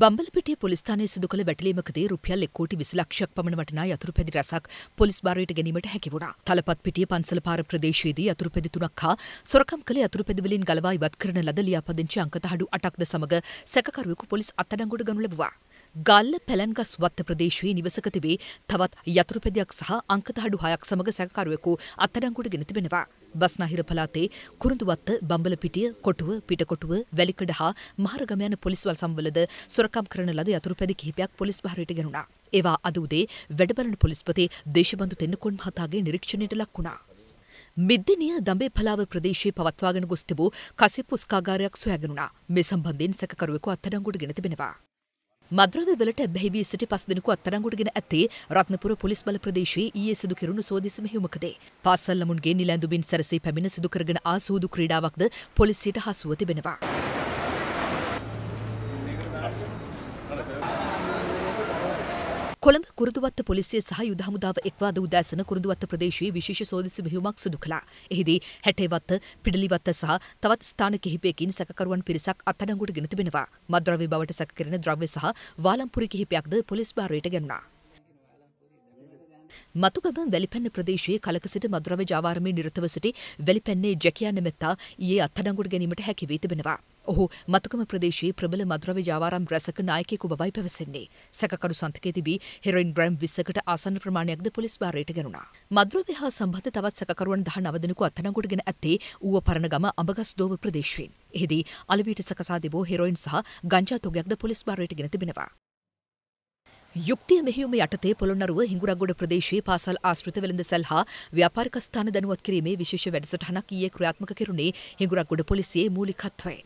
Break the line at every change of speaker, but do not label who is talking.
බම්බලපිටිය පොලිස්ථානය සිදු කළ වැටලීමකදී රුපියල් 1 කෝටි 20 ලක්ෂයක් පමණ වටිනා යතුරුපැදි රැසක් පොලිස් භාරයට ගැනීමට හැකි වුණා. තලපත් පිටිය පන්සල පාර ප්‍රදේශයේදී යතුරුපැදි තුනක් හා සොරකම් කළ යතුරුපැදි වලින් ගලවා ඉවත් කරන ලද ලියාපදිංචි අංක තහඩු 8ක්ද සමග සැකකරුවෙකු පොලිස් අත්අඩංගුවට ගනු ලැබුවා. ගල්ල පැලන්ගස් වත්ත ප්‍රදේශයේ නිවසක තිබේ තවත් යතුරුපැදයක් සහ අංක තහඩු 6ක් සමග සැකකරුවෙකු අත්අඩංගුවට ගෙන තිබෙනවා. බස්නාහිර පළාතේ කුරුඳුවත්ත බම්බලපිටිය කොටුව පිටකොටුව වැලිකඩ හා මහරගම යන පොලිස්වල් සම්වලද සොරකම් කරන ලද යතුරුපැදි කිහිපයක් පොලිස් භාරයට ගෙනුණා. ඒවා අද උදේ වැඩබලන පොලිස්පති දේශබන්දු තෙන්නකොන් මහතාගේ නිරීක්ෂණයට ලක් වුණා. මිද්දිනිය දඹේ පලාව ප්‍රදේශයේ පවත්වාගෙන ගොස් තිබූ කසිප්පුස්කාගාරයක් සොයාගෙනුණා. මේ සම්බන්ධයෙන් සැකකරුවෙකු අත්අඩංගුවට ගෙන තිබෙනවා. මද්‍රව්‍ය වලට ඇබ්බැහි වී සිටි පස් දිනක අත්අඩංගුවටගෙන ඇත්තේ රත්නපුර පොලිස් බල ප්‍රදේශයේ ඊයේ සිදු කෙරුණු සෝදිසි මෙහෙයුමකදී පාසල් ළමුන්ගේ නිලැඳුමින් සැරසී පැමිණ සිදු කරගෙන ආ සූදු ක්‍රීඩාවක්ද පොලිසියට හසුව තිබෙනවා. කොළඹ කුරුදුවත්ත පොලිසිය සහ යුද හමුදාව එක්වාද උදෑසන කුරුදුවත්ත ප්‍රදේශයේ විශේෂ සෝදිසි මෙහෙයුමක් සිදු කළා. එහිදී 60වත්ත, පිඩලිවත්ත සහ තවත් ස්ථාන කිහිපයකින් සැකකරුවන් පිරිසක් අත්අඩංගුවට ගෙන තිබෙනවා. මද්ද්‍රව්‍ය බවට සැකකරන ද්‍රව්‍ය සහ වාලම්පුරි කිහිපයක්ද පොලිස් භාරයට ගැනුණා. මතුගම වැලිපැන්න ප්‍රදේශයේ කලක සිට මදුරව ජාවාරමේ නිරතව සිටි වැලිපැන්නේ ජැකියා නැමැත්තා ඊයේ අත්අඩංගුවට ගැනීමට හැකිවී තිබෙනවා. ඔහු මතුකම ප්‍රදේශයේ ප්‍රබල මදුරව ජාවාරම් රැසක නායකයෙකු බවයි පැවසෙන්නේ. සැකකරු සන්තකයේ තිබී හෙරොයින් ග්‍රෑම් 20කට ආසන්න ප්‍රමාණයක්ද පොලිස් භාරයට ගෙනුණා. මදුරව හා සම්බන්ධ තවත් සැකකරුවන් 19 දෙනෙකු අත්අඩංගුවට ගෙන ඇත්තේ ඌව පරණගම අඹගස්දෝව ප්‍රදේශයෙන්. එහිදී අලවියට සකසා තිබූ හෙරොයින් සහ ගංජා තොගයක්ද පොලිස් භාරයට ගෙන තිබෙනවා. යුක්තිය මෙහිුම යටතේ පොළොන්නරුව හිඟුරගොඩ ප්‍රදේශයේ පාසල් ආශ්‍රිත වෙළඳසැල් හා ව්‍යාපාරික ස්ථාන දැනුවත් කිරීමේ විශේෂ වැඩසටහනක් ඊයේ ක්‍රියාත්මක කෙරුණේ හිඟුරගොඩ පොලිසියේ මූලිකත්වයෙන්.